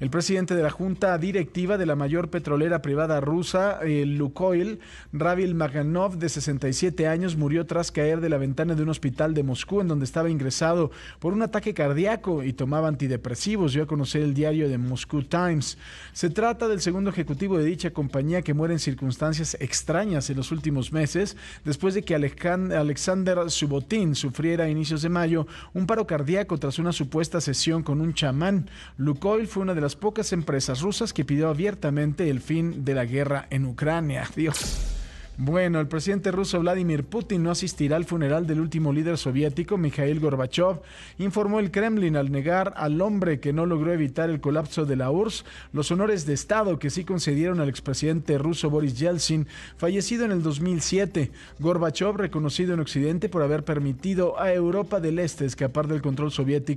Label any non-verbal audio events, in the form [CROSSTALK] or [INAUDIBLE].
El presidente de la Junta Directiva de la mayor petrolera privada rusa, eh, Lukoil, Ravil Maganov, de 67 años, murió tras caer de la ventana de un hospital de Moscú en donde estaba ingresado por un ataque cardíaco y tomaba antidepresivos, Yo a conocer el diario de Moscú Times. Se trata del segundo ejecutivo de dicha compañía que muere en circunstancias extrañas en los últimos meses, después de que Alexander Subotin sufriera a inicios de mayo un paro cardíaco tras una supuesta sesión con un chamán. Lukoil fue una de pocas empresas rusas que pidió abiertamente el fin de la guerra en Ucrania. [LAUGHS] Dios. Bueno, el presidente ruso Vladimir Putin no asistirá al funeral del último líder soviético, Mikhail Gorbachev, informó el Kremlin al negar al hombre que no logró evitar el colapso de la URSS los honores de Estado que sí concedieron al expresidente ruso Boris Yeltsin, fallecido en el 2007. Gorbachev, reconocido en Occidente por haber permitido a Europa del Este escapar del control soviético,